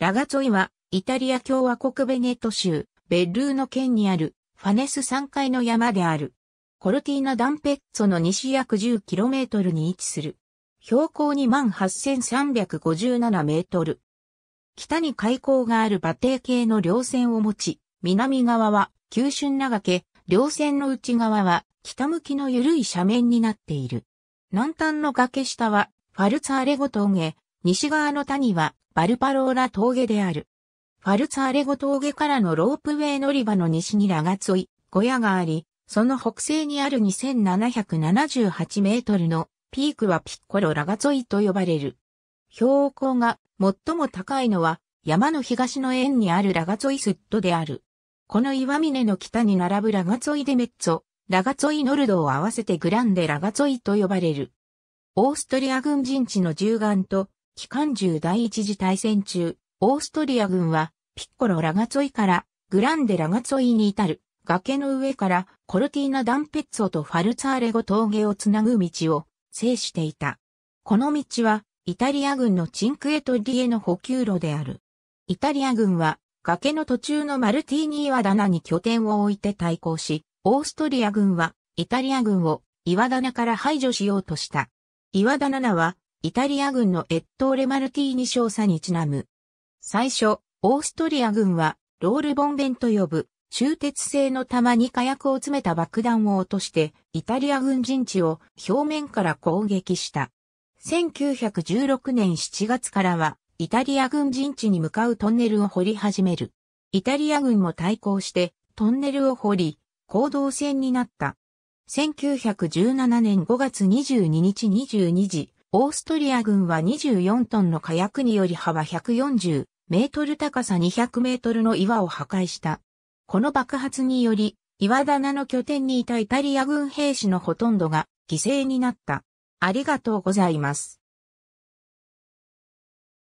ラガツイは、イタリア共和国ベネト州、ベッルーの県にある、ファネス山階の山である。コルティーナ・ダンペッツォの西約 10km に位置する。標高28,357メートル。北に海溝がある馬蹄系の稜線を持ち、南側は急峻長け、稜線の内側は北向きの緩い斜面になっている。南端の崖下はファルツァーレゴ峠、西側の谷はバルパローラ峠である。ファルツァーレゴ峠からのロープウェイ乗り場の西にラガツイ、小屋があり、その北西にある2778メートルのピークはピッコロラガツイと呼ばれる。標高が最も高いのは山の東の円にあるラガツイスットである。この岩峰の北に並ぶラガツイデメッツォ、ラガツイノルドを合わせてグランデラガツイと呼ばれる。オーストリア軍人地の縦眼と機関銃第一次大戦中、オーストリア軍は、ピッコロ・ラガツォイから、グランデ・ラガツォイに至る、崖の上から、コルティーナ・ダンペッツォとファルツァーレゴ峠をつなぐ道を、制していた。この道は、イタリア軍のチンクエトリエの補給路である。イタリア軍は、崖の途中のマルティーニ・岩棚に拠点を置いて対抗し、オーストリア軍は、イタリア軍を、岩棚から排除しようとした。岩棚ダは、イタリア軍のエットーレ・マルティーニ少佐にちなむ。最初、オーストリア軍は、ロールボンベンと呼ぶ、終鉄製の弾に火薬を詰めた爆弾を落として、イタリア軍陣地を表面から攻撃した。1916年7月からは、イタリア軍陣地に向かうトンネルを掘り始める。イタリア軍も対抗して、トンネルを掘り、行動戦になった。1917年5月22日22時、オーストリア軍は24トンの火薬により幅140メートル高さ200メートルの岩を破壊した。この爆発により、岩棚の拠点にいたイタリア軍兵士のほとんどが犠牲になった。ありがとうございます。